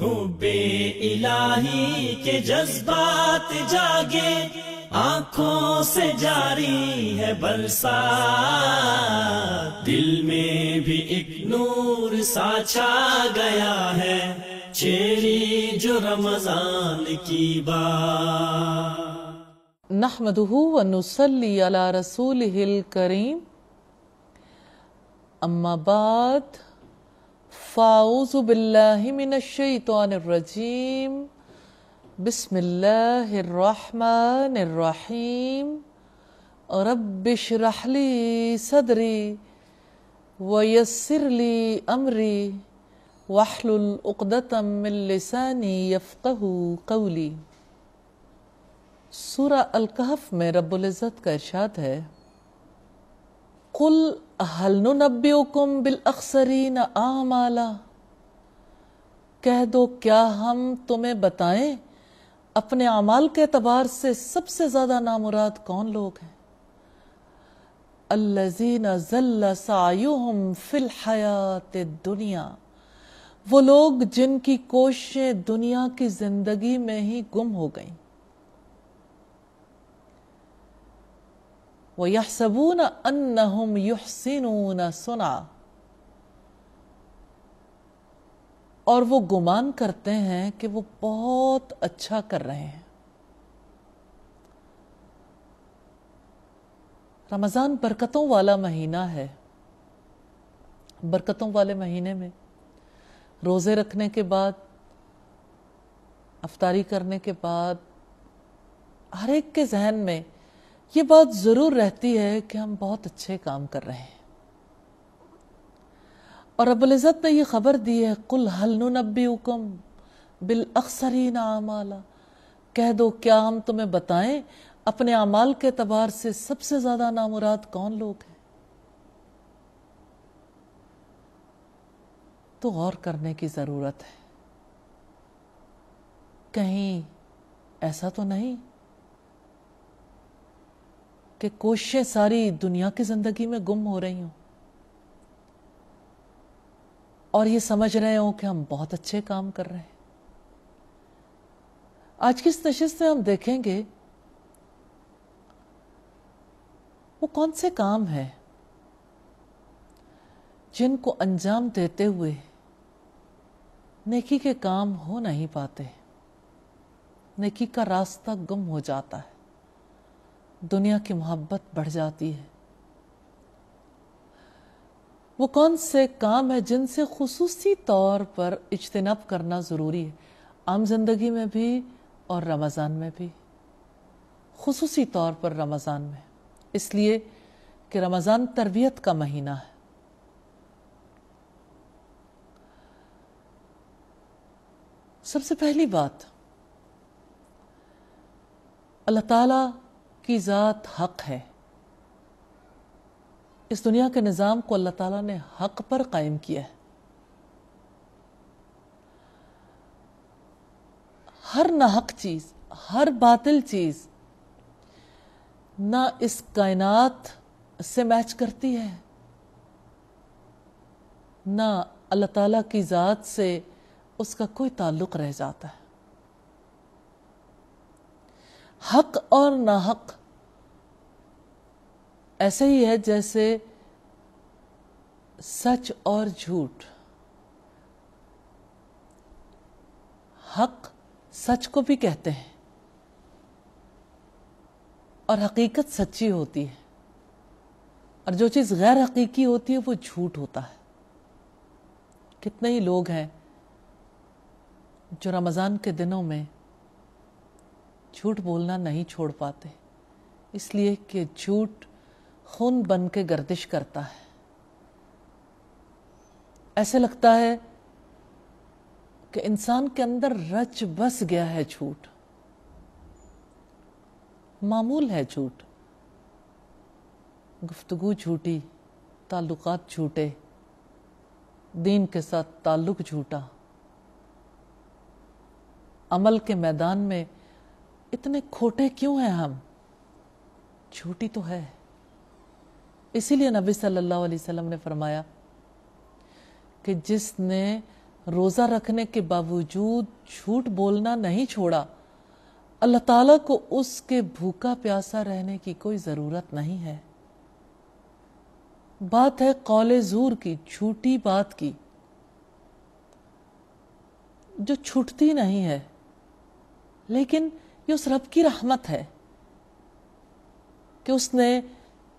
Hubei इलाही के जज्बात जागे आंखों से जारी है बरसा दिल में भी एक नूर सा गया है चेरी जो रमजान की बात नहमदहू वनुसली अला रसूल हिल करीम अम्माबाद फ़ाउज़बिल्लिमिनशतरजीम बसमीम रबशरहली सदरी वयसरली अमरी वाहलुलदतमिलसानी यफ़ू कौली सूरा अलकहफ़ में रब्ज़त का इर्शाद है कुल हलनुनब्योकुम बिल अक्सरीन आमाला कह दो क्या हम तुम्हें बताएं अपने अमाल के अतबार से सबसे ज्यादा नामुराद कौन लोग हैं अल्लजीन जल्ला सायुहम फिल हयात दुनिया वो लोग जिनकी कोशिशें दुनिया की जिंदगी में ही गुम हो गईं व यहसबून अन्नहुम युहसिनून सुना और वो गुमान करते हैं कि वो बहुत अच्छा कर रहे हैं रमज़ान बरकतों वाला महीना है बरकतों वाले महीने में रोज़े रखने के बाद अफतारी करने के बाद हर एक के जहन में ये बात जरूर रहती है कि हम बहुत अच्छे काम कर रहे हैं और अबुल्ज़त ने यह खबर दी है कुल हल नबी हुक्म बिल अक्सरी आमाला कह दो क्या हम तुम्हें बताएं अपने अमाल के तबार से सबसे ज्यादा नामुराद कौन लोग हैं तो गौर करने की जरूरत है कहीं ऐसा तो नहीं कि कोशिशें सारी दुनिया की ज़िंदगी में गुम हो रही हूं और ये समझ रहे हो कि हम बहुत अच्छे काम कर रहे हैं आज की इस नशिस्त में हम देखेंगे वो कौन से काम हैं जिनको अंजाम देते हुए नेकी के काम हो नहीं पाते नेकी का रास्ता गुम हो जाता है दुनिया की मोहब्बत बढ़ जाती है वो कौन से काम है जिनसे खसूसी तौर पर इज्तनाब करना ज़रूरी है आम जिंदगी में भी और रमज़ान में भी खसूसी तौर पर रमज़ान में इसलिए कि रमज़ान तरबियत का महीना है सबसे पहली बात अल्लाह ताला की ज़ात हक है इस दुनिया के निज़ाम को अल्लाह ताला ने हक पर कायम किया है हर नाहक चीज़ हर बातिल चीज़ ना इस कायनात से मैच करती है ना अल्लाह ताला की ज़ात से उसका कोई ताल्लुक रह जाता है हक और ना हक ऐसे ही है जैसे सच और झूठ हक सच को भी कहते हैं और हकीकत सच्ची होती है और जो चीज़ गैर हकीकी होती है वो झूठ होता है कितने ही लोग हैं जो रमज़ान के दिनों में झूठ बोलना नहीं छोड़ पाते इसलिए कि झूठ खून बन के गर्दिश करता है ऐसे लगता है कि इंसान के अंदर रच बस गया है झूठ मामूल है झूठ गुफ्तगु झूठी ताल्लुकात झूठे दीन के साथ ताल्लुक झूठा अमल के मैदान में इतने खोटे क्यों हैं हम छोटी तो है इसीलिए नबी सल्लल्लाहु अलैहि वसल्लम ने फरमाया कि जिसने रोज़ा रखने के बावजूद झूठ बोलना नहीं छोड़ा अल्लाह ताला को उसके भूखा प्यासा रहने की कोई ज़रूरत नहीं है बात है कौले जूर की झूठी बात की जो छूटती नहीं है लेकिन ये उस रब की रहमत है कि उसने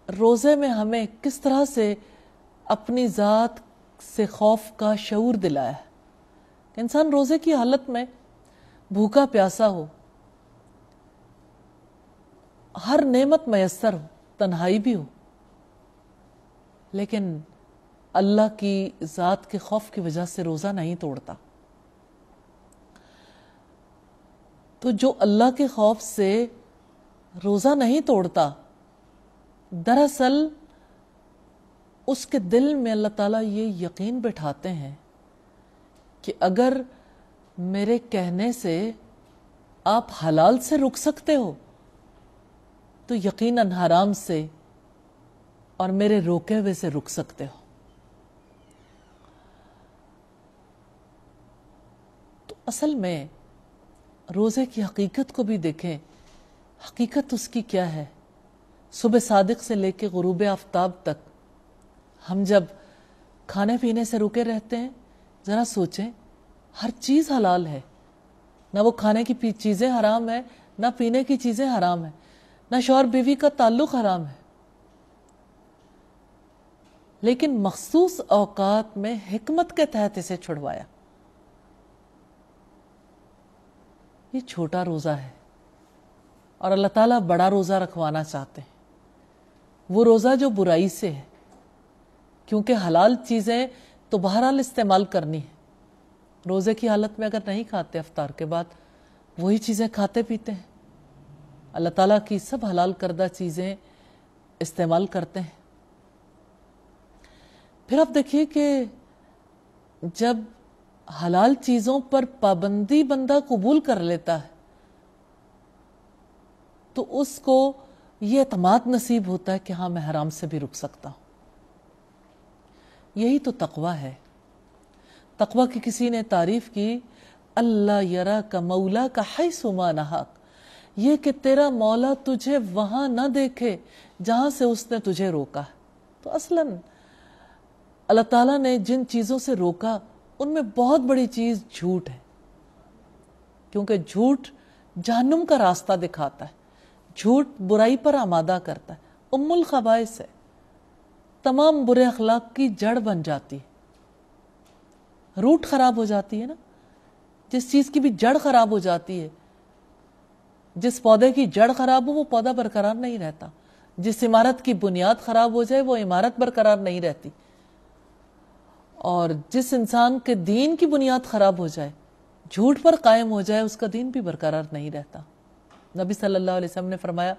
रोज़े में हमें किस तरह से अपनी ज़ात से खौफ का शऊर दिलाया है इंसान रोज़े की हालत में भूखा प्यासा हो हर नेमत मैसर हो तन्हाई भी हो लेकिन अल्लाह की ज़ात के खौफ की वजह से रोज़ा नहीं तोड़ता तो जो अल्लाह के खौफ से रोज़ा नहीं तोड़ता दरअसल उसके दिल में अल्लाह ताला ये यकीन बैठाते हैं कि अगर मेरे कहने से आप हलाल से रुक सकते हो तो यकीनन हराम से और मेरे रोके हुए से रुक सकते हो तो असल में रोज़े की हकीकत को भी देखें हकीकत उसकी क्या है सुबह सादक से लेकर गुरूब आफ्ताब तक हम जब खाने पीने से रुके रहते हैं ज़रा सोचें हर चीज़ हलाल है ना वो खाने की चीज़ें हराम है ना पीने की चीज़ें हराम है ना शौर बीवी का ताल्लुक हराम है लेकिन मखसूस अवकात में हमत के तहत इसे छुड़वाया ये छोटा रोज़ा है और अल्लाह ताला बड़ा रोज़ा रखवाना चाहते हैं वो रोज़ा जो बुराई से है क्योंकि हलाल चीज़ें तो बहरहाल इस्तेमाल करनी है रोज़े की हालत में अगर नहीं खाते अफ्तार के बाद वही चीज़ें खाते पीते हैं अल्लाह ताला की सब हलाल करदा चीज़ें इस्तेमाल करते हैं फिर आप देखिए कि जब हलाल चीजों पर पाबंदी बंदा कबूल कर लेता है तो उसको यह अतमाद नसीब होता है कि हाँ मैं हराम से भी रुक सकता हूं यही तो तकवा है तकवा की किसी ने तारीफ की अल्लाह यरा का मौला का हई सुमा नहाक यह कि तेरा मौला तुझे वहां ना देखे जहां से उसने तुझे रोका तो असलन अल्लाह ताला ने जिन चीजों से रोका उनमें बहुत बड़ी चीज झूठ है क्योंकि झूठ जहनुम का रास्ता दिखाता है झूठ बुराई पर आमादा करता है उम्मुल खबाइस है तमाम बुरे अखलाक की जड़ बन जाती है रूट खराब हो जाती है ना जिस चीज की भी जड़ खराब हो जाती है जिस पौधे की जड़ खराब हो वो पौधा बरकरार नहीं रहता जिस इमारत की बुनियाद खराब हो जाए वो इमारत बरकरार नहीं रहती और जिस इंसान के दीन की बुनियाद खराब हो जाए झूठ पर कायम हो जाए उसका दीन भी बरकरार नहीं रहता नबी सल्लल्लाहु अलैहि वसल्लम ने फरमाया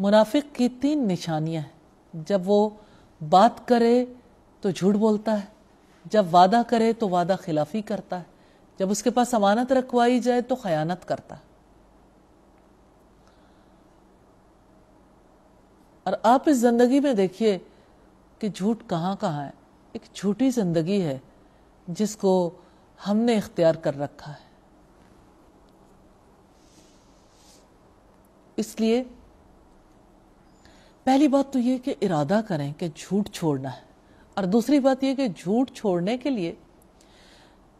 मुनाफिक की तीन निशानियां हैं जब वो बात करे तो झूठ बोलता है जब वादा करे तो वादा खिलाफी करता है जब उसके पास अमानत रखवाई जाए तो खयानत करता है और आप इस जिंदगी में देखिए कि झूठ कहाँ कहाँ है एक छोटी जिंदगी है जिसको हमने इख्तियार कर रखा है इसलिए पहली बात तो यह कि इरादा करें कि झूठ छोड़ना है और दूसरी बात यह कि झूठ छोड़ने के लिए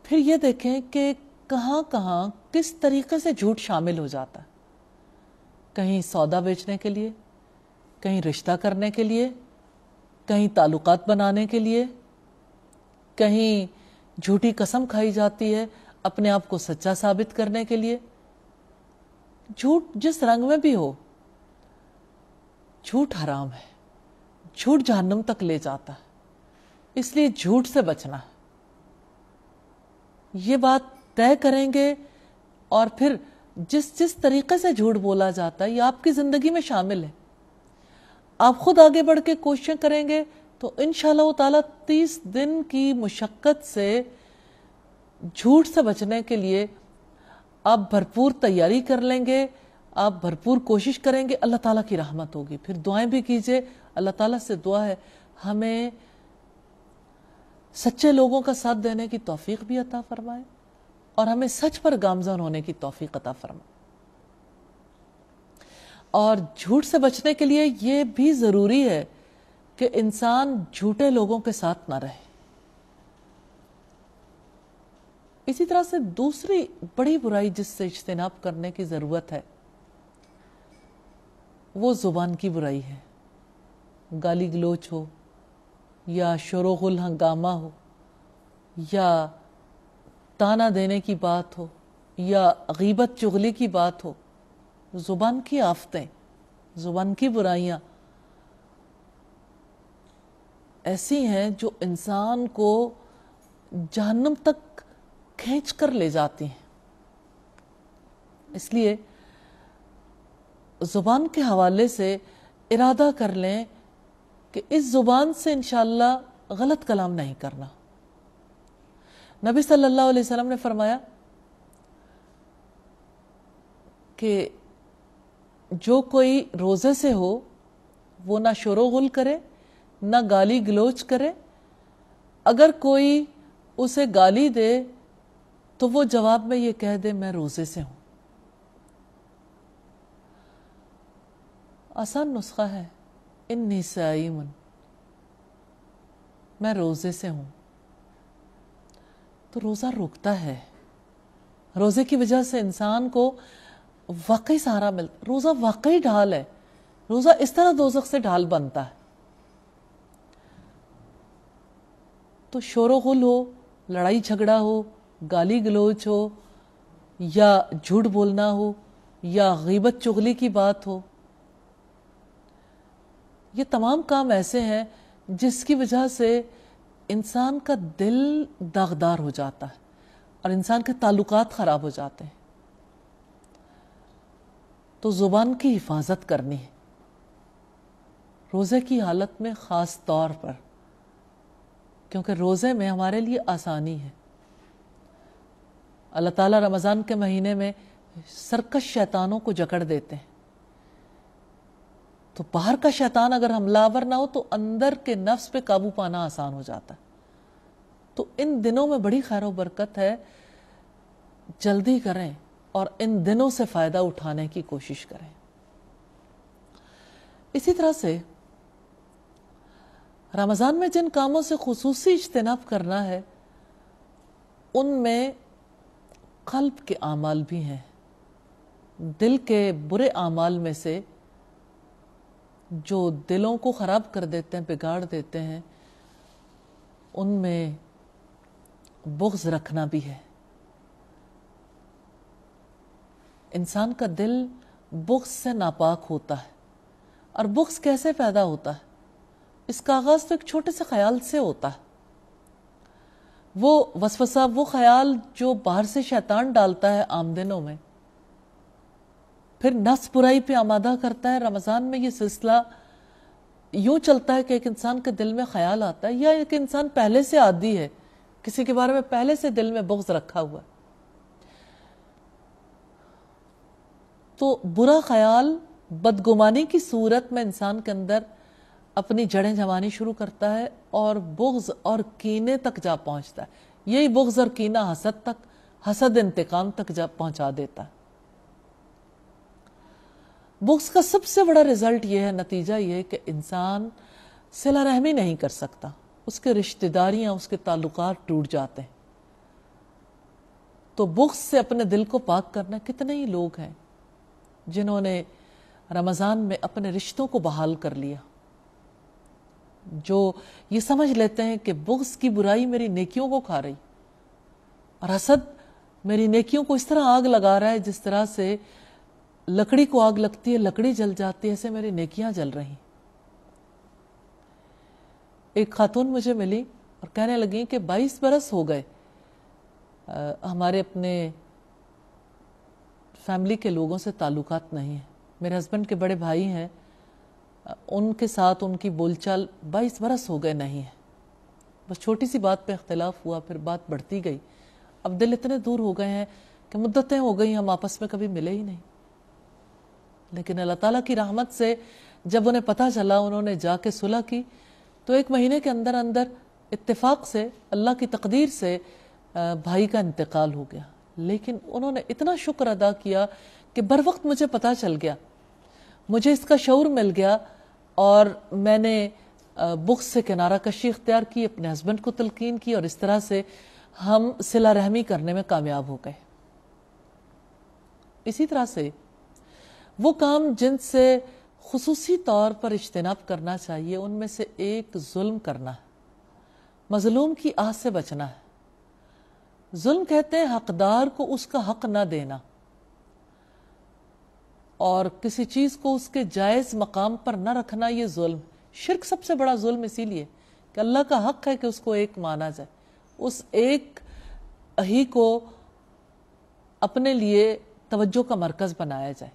फिर यह देखें कि कहां कहां किस तरीके से झूठ शामिल हो जाता है कहीं सौदा बेचने के लिए कहीं रिश्ता करने के लिए कहीं ताल्लुकात बनाने के लिए कहीं झूठी कसम खाई जाती है अपने आप को सच्चा साबित करने के लिए झूठ जिस रंग में भी हो झूठ हराम है झूठ जहनम तक ले जाता है इसलिए झूठ से बचना है ये बात तय करेंगे और फिर जिस जिस तरीके से झूठ बोला जाता है ये आपकी जिंदगी में शामिल है आप खुद आगे बढ़ के कोशिश करेंगे तो इन तला तीस दिन की मुशक्कत से झूठ से बचने के लिए आप भरपूर तैयारी कर लेंगे आप भरपूर कोशिश करेंगे अल्लाह ताला की रहमत होगी फिर दुआएं भी कीजिए अल्लाह ताला से दुआ है हमें सच्चे लोगों का साथ देने की तौफीक भी अता फरमाए और हमें सच पर गामजन होने की तौफीक अता फरमाए और झूठ से बचने के लिए ये भी ज़रूरी है कि इंसान झूठे लोगों के साथ ना रहे इसी तरह से दूसरी बड़ी बुराई जिससे इज्तनाब करने की ज़रूरत है वो ज़ुबान की बुराई है गाली गलोच हो या शोरगुल हंगामा हो या ताना देने की बात हो या गीबत चुगली की बात हो ज़ुबान की आफतें ज़ुबान की बुराइयाँ ऐसी हैं जो इंसान को जहनम तक खींच कर ले जाती हैं इसलिए ज़ुबान के हवाले से इरादा कर लें कि इस ज़ुबान से इन गलत कलाम नहीं करना नबी सल्लल्लाहु अलैहि वसल्लम ने फरमाया कि जो कोई रोज़े से हो वो ना शोरोगुल करे ना गाली गलोच करे अगर कोई उसे गाली दे तो वो जवाब में ये कह दे मैं रोजे से हूं आसान नुस्खा है इन निसाईमन मैं रोजे से हूं तो रोजा रोकता है रोजे की वजह से इंसान को वाकई सहारा मिलता रोजा वाकई ढाल है रोजा इस तरह दोजक से ढाल बनता है तो शोरोगुल हो लड़ाई झगड़ा हो गाली गलोच हो या झूठ बोलना हो या गीबत चुगली की बात हो ये तमाम काम ऐसे हैं जिसकी वजह से इंसान का दिल दागदार हो जाता है और इंसान के ताल्लुकात ख़राब हो जाते हैं तो ज़ुबान की हिफाजत करनी है रोज़े की हालत में ख़ास तौर पर क्योंकि रोज़े में हमारे लिए आसानी है अल्लाह ताला रमज़ान के महीने में सरकश शैतानों को जकड़ देते हैं तो बाहर का शैतान अगर हमलावर ना हो तो अंदर के नफ्स पे काबू पाना आसान हो जाता है तो इन दिनों में बड़ी खैर बरकत है जल्दी करें और इन दिनों से फ़ायदा उठाने की कोशिश करें इसी तरह से रमज़ान में जिन कामों से खसूस इजतनाब करना है उनमें कल्ब के अमाल भी हैं दिल के बुरे आमाल में से जो दिलों को ख़राब कर देते हैं बिगाड़ देते हैं उनमें बुग्ज रखना भी है इंसान का दिल बुग्ज से नापाक होता है और बुग्ज कैसे पैदा होता है इसका आगाज़ तो एक छोटे से ख्याल से होता है वो वसवसा वो ख्याल जो बाहर से शैतान डालता है आमदनों में फिर नस बुराई पे आमादा करता है रमज़ान में ये सिलसिला यूं चलता है कि एक इंसान के दिल में ख्याल आता है या एक इंसान पहले से आदि है किसी के बारे में पहले से दिल में बुग्ज रखा हुआ है तो बुरा ख्याल बदगुमानी की सूरत में इंसान के अंदर अपनी जड़ें जमानी शुरू करता है और बुग्ज और कीने तक जा पहुंचता है यही बुग्ज और कीना हसद तक हसद इंतकाम तक जा पहुंचा देता है बुग्ज का सबसे बड़ा रिजल्ट यह है नतीजा यह कि इंसान सिला रहमी नहीं कर सकता उसके रिश्तेदारियां उसके ताल्लुक टूट जाते हैं तो बुग्ज से अपने दिल को पाक करना कितने ही लोग हैं जिन्होंने रमज़ान में अपने रिश्तों को बहाल कर लिया जो ये समझ लेते हैं कि बुग्स की बुराई मेरी नेकियों को खा रही और हसद मेरी नेकियों को इस तरह आग लगा रहा है जिस तरह से लकड़ी को आग लगती है लकड़ी जल जाती है ऐसे मेरी नेकियां जल रही एक खातून मुझे मिली और कहने लगी कि 22 बरस हो गए आ, हमारे अपने फैमिली के लोगों से ताल्लुकात नहीं है मेरे हस्बैंड के बड़े भाई हैं उनके साथ उनकी बोलचाल बाईस बरस हो गए नहीं है बस छोटी सी बात पे अख्तिलाफ हुआ फिर बात बढ़ती गई अब दिल इतने दूर हो गए हैं कि मुद्दतें हो गई हम आपस में कभी मिले ही नहीं लेकिन अल्लाह ताला की रहमत से जब उन्हें पता चला उन्होंने जाके सुलह की तो एक महीने के अंदर अंदर इत्तेफाक से अल्लाह की तकदीर से भाई का इंतकाल हो गया लेकिन उन्होंने इतना शुक्र अदा किया कि बर वक्त मुझे पता चल गया मुझे इसका शौर मिल गया और मैंने बुक्स से किनारा कशी इख्तियार की अपने हस्बैंड को तलकीन की और इस तरह से हम सिला रहमी करने में कामयाब हो गए इसी तरह से वो काम जिनसे खसूसी तौर पर इज्तनाब करना चाहिए उनमें से एक जुल्म करना है मजलूम की आह से बचना है जुल्म कहते हैं हकदार को उसका हक ना देना और किसी चीज़ को उसके जायज़ मकाम पर न रखना ये जुल्म शिरक सबसे बड़ा जुल्म इसीलिए कि अल्लाह का हक है कि उसको एक माना जाए उस एक ही को अपने लिए तवज्जो का मरकज़ बनाया जाए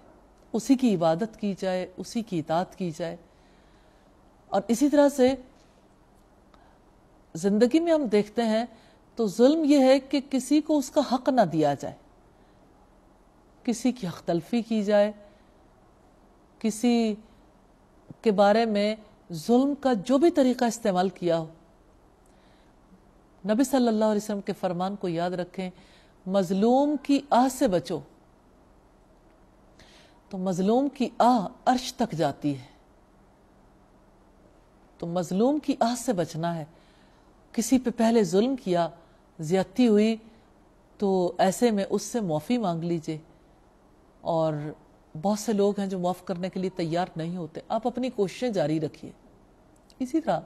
उसी की इबादत की जाए उसी की इतात की जाए और इसी तरह से ज़िंदगी में हम देखते हैं तो जुल्म यह है कि किसी को उसका हक ना दिया जाए किसी की हक तलफी की जाए किसी के बारे में जुल्म का जो भी तरीका इस्तेमाल किया हो नबी सल्लल्लाहु अलैहि वसल्लम के फरमान को याद रखें मजलूम की आह से बचो तो मजलूम की आह अर्श तक जाती है तो मजलूम की आह से बचना है किसी पे पहले जुल्म किया ज्यादती हुई तो ऐसे में उससे मुआफ़ी मांग लीजिए और बहुत से लोग हैं जो माफ़ करने के लिए तैयार नहीं होते आप अपनी कोशिशें जारी रखिए इसी तरह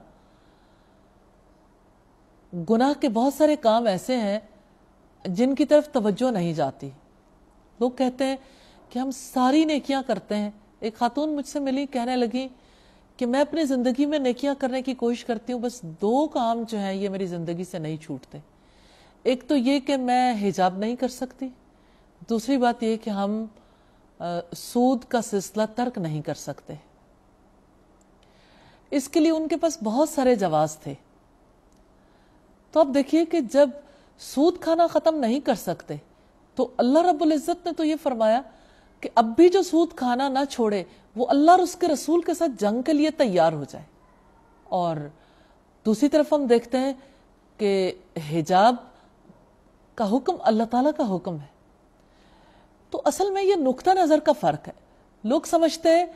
गुनाह के बहुत सारे काम ऐसे हैं जिनकी तरफ तवज्जो नहीं जाती लोग कहते हैं कि हम सारी नेकियां करते हैं एक खातून मुझसे मिली कहने लगी कि मैं अपनी ज़िंदगी में नेकियां करने की कोशिश करती हूँ बस दो काम जो है ये मेरी ज़िंदगी से नहीं छूटते एक तो ये कि मैं हिजाब नहीं कर सकती दूसरी बात यह कि हम सूद का सिलसिला तर्क नहीं कर सकते इसके लिए उनके पास बहुत सारे जवाब थे तो आप देखिए कि जब सूद खाना खत्म नहीं कर सकते तो अल्लाह रब्बुल इज़्ज़त ने तो यह फरमाया कि अब भी जो सूद खाना ना छोड़े वो अल्लाह और उसके रसूल के साथ जंग के लिए तैयार हो जाए और दूसरी तरफ हम देखते हैं कि हिजाब का हुक्म अल्लाह ताला का हुक्म है तो असल में यह नुकता नज़र का फ़र्क है लोग समझते हैं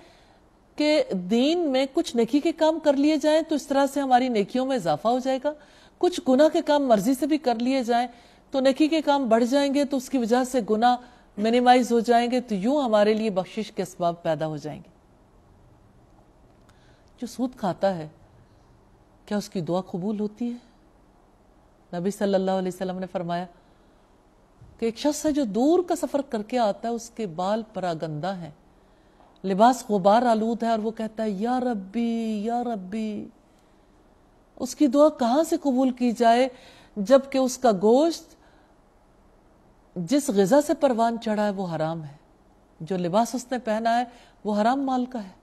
कि दीन में कुछ नेकी के काम कर लिए जाए तो इस तरह से हमारी नेकियों में इजाफा हो जाएगा कुछ गुना के काम मर्जी से भी कर लिए जाए तो नेकी के काम बढ़ जाएंगे तो उसकी वजह से गुना मिनिमाइज हो जाएंगे तो यूं हमारे लिए बख्शिश के इसबाब पैदा हो जाएंगे जो सूद खाता है क्या उसकी दुआ कबूल होती है नबी सल्लल्लाहु अलैहि वसल्लम ने फरमाया कि एक शख्स है जो दूर का सफ़र करके आता है उसके बाल परागंदा है लिबास गुबार आलूद है और वो कहता है या रब्बी या रब्बी उसकी दुआ कहां से कबूल की जाए जबकि उसका गोश्त जिस गज़ा से परवान चढ़ा है वो हराम है जो लिबास उसने पहना है वो हराम माल का है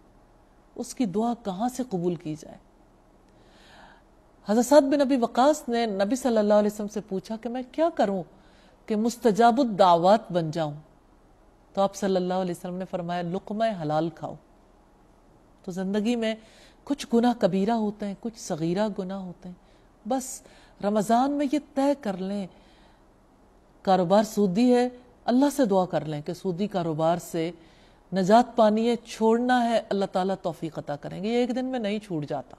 उसकी दुआ कहां से कबूल की जाए हजरत बिन अबी वक़ास ने नबी सल्लल्लाहु अलैहि वसल्लम से पूछा कि मैं क्या करूं कि मुस्तजाबुद्दावत बन जाऊं तो आप सल्लल्लाहु अलैहि वसल्लम ने फरमाया लुकमा हलाल खाओ तो ज़िंदगी में कुछ गुना कबीरा होते हैं कुछ सगीरा गुना होते हैं बस रमज़ान में ये तय कर लें कारोबार सूदी है अल्लाह से दुआ कर लें कि सूदी कारोबार से नजात पानी है छोड़ना है अल्लाह ताला तोफ़ी अता करेंगे ये एक दिन में नहीं छूट जाता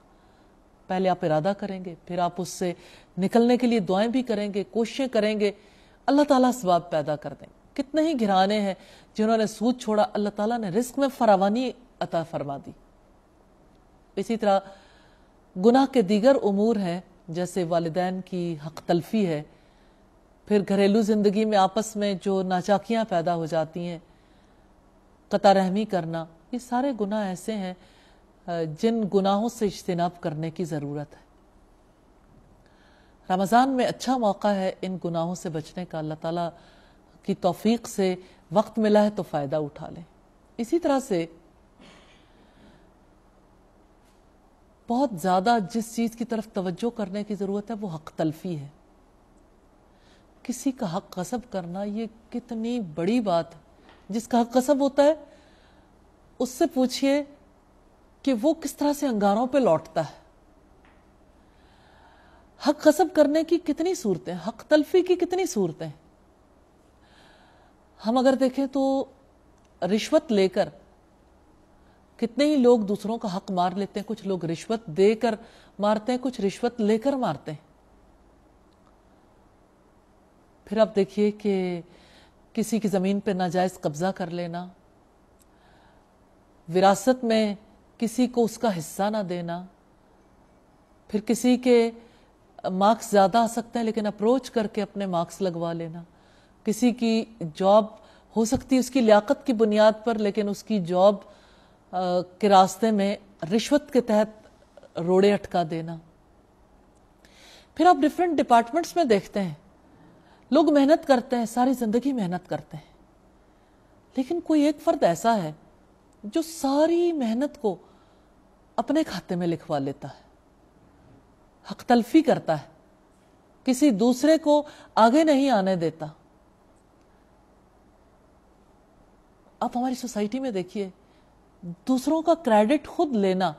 पहले आप इरादा करेंगे फिर आप उससे निकलने के लिए दुआएं भी करेंगे कोशिशें करेंगे अल्लाह ताला स्वाब पैदा कर दें कितने ही घिराने हैं जिन्होंने सूद छोड़ा अल्लाह ताला ने रिस्क में फरावानी अता फरमा दी इसी तरह गुनाह के दीगर उमूर हैं जैसे वालदान की हक तलफी है फिर घरेलू ज़िंदगी में आपस में जो नाचाकियां पैदा हो जाती हैं कतारहमी करना ये सारे गुनाह ऐसे हैं जिन गुनाहों से इज्तनाब करने की ज़रूरत है रमज़ान में अच्छा मौका है इन गुनाहों से बचने का अल्लाह ताला की तौफीक से वक्त मिला है तो फ़ायदा उठा लें इसी तरह से बहुत ज़्यादा जिस चीज़ की तरफ तवज्जो करने की ज़रूरत है वो हक तलफी है किसी का हक कसब करना ये कितनी बड़ी बात है जिसका हक कसब होता है उससे पूछिए कि वो किस तरह से अंगारों पे लौटता है हक कसब करने की कितनी सूरतें हक तलफी की कितनी सूरतें हम अगर देखें तो रिश्वत लेकर कितने ही लोग दूसरों का हक मार लेते हैं कुछ लोग रिश्वत देकर मारते हैं कुछ रिश्वत लेकर मारते हैं फिर आप देखिए कि किसी की ज़मीन पर नाजायज़ कब्ज़ा कर लेना विरासत में किसी को उसका हिस्सा ना देना फिर किसी के मार्क्स ज़्यादा आ सकता है लेकिन अप्रोच करके अपने मार्क्स लगवा लेना किसी की जॉब हो सकती है उसकी लियाकत की बुनियाद पर लेकिन उसकी जॉब के रास्ते में रिश्वत के तहत रोड़े अटका देना फिर आप डिफरेंट डिपार्टमेंट्स में देखते हैं लोग मेहनत करते हैं सारी जिंदगी मेहनत करते हैं लेकिन कोई एक फर्द ऐसा है जो सारी मेहनत को अपने खाते में लिखवा लेता है हक तलफी करता है किसी दूसरे को आगे नहीं आने देता आप हमारी सोसाइटी में देखिए दूसरों का क्रेडिट खुद लेना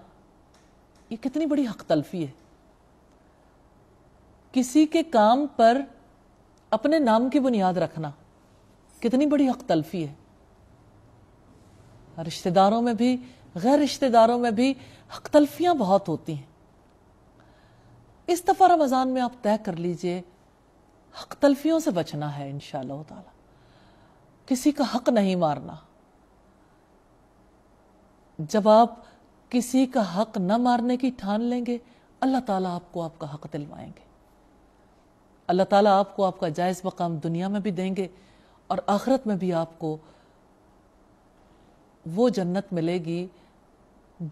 ये कितनी बड़ी हक तलफी है किसी के काम पर अपने नाम की बुनियाद रखना कितनी बड़ी हक तलफी है रिश्तेदारों में भी गैर रिश्तेदारों में भी हक तलफियां बहुत होती हैं इस दफ़ा रमज़ान में आप तय कर लीजिए हक तलफियों से बचना है इन ताला किसी का हक नहीं मारना जब आप किसी का हक न मारने की ठान लेंगे अल्लाह ताला आपको आपका हक दिलवाएंगे अल्लाह ताला आपको आपका जायज़ मकाम दुनिया में भी देंगे और आखरत में भी आपको वो जन्नत मिलेगी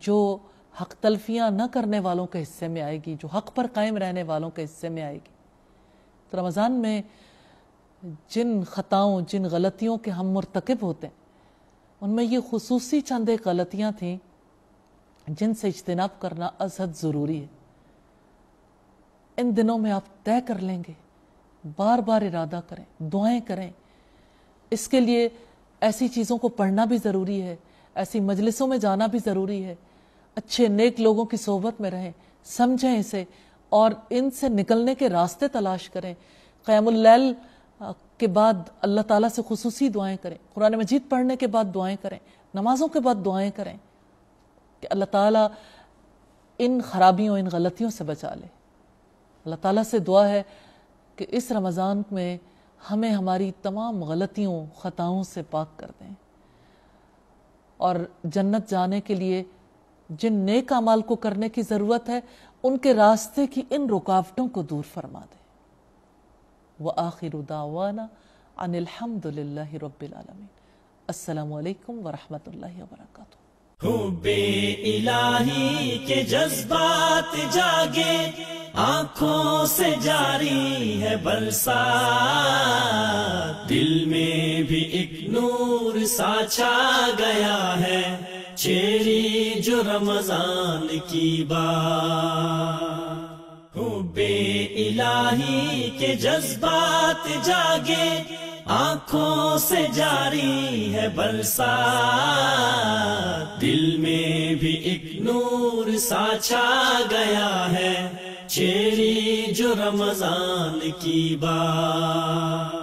जो हक तलफियां न करने वालों के हिस्से में आएगी जो हक पर कायम रहने वालों के हिस्से में आएगी तो रमज़ान में जिन ख़ताओं जिन गलतियों के हम मरतकब होते हैं उनमें ये खसूसी चंद एक गलतियाँ थीं जिनसे इजतनाब करना असद ज़रूरी है इन दिनों में आप तय कर लेंगे बार बार इरादा करें दुआएं करें इसके लिए ऐसी चीज़ों को पढ़ना भी ज़रूरी है ऐसी मजलिसों में जाना भी ज़रूरी है अच्छे नेक लोगों की सोबत में रहें समझें इसे और इनसे निकलने के रास्ते तलाश करें क़्यामल के बाद अल्लाह ताला से खसूसी दुआएं करें कुरान मजीद पढ़ने के बाद दुआएं करें नमाजों के बाद दुआएं करें कि अल्लाह ताला इन खराबियों इन गलतियों से बचा ले अल्लाह ताला से दुआ है कि इस रमज़ान में हमें हमारी तमाम गलतियों ख़ताओं से पाक कर दें और जन्नत जाने के लिए जिन नेक अमाल को करने की जरूरत है उनके रास्ते की इन रुकावटों को दूर फरमा दे व आखिर उदावाना अनिलहमदिल्ला रबालमीन असलकम वरहमल वर्क हुबे इलाही के जज्बात जागे आंखों से जारी है बरसा दिल में भी एक नूर सा छा गया है छेड़ी जो रमजान की बाबे इलाही के जज्बात जागे आंखों से जारी है बरसा दिल में भी एक नूर सा गया है छेड़ी जो रमजान की बात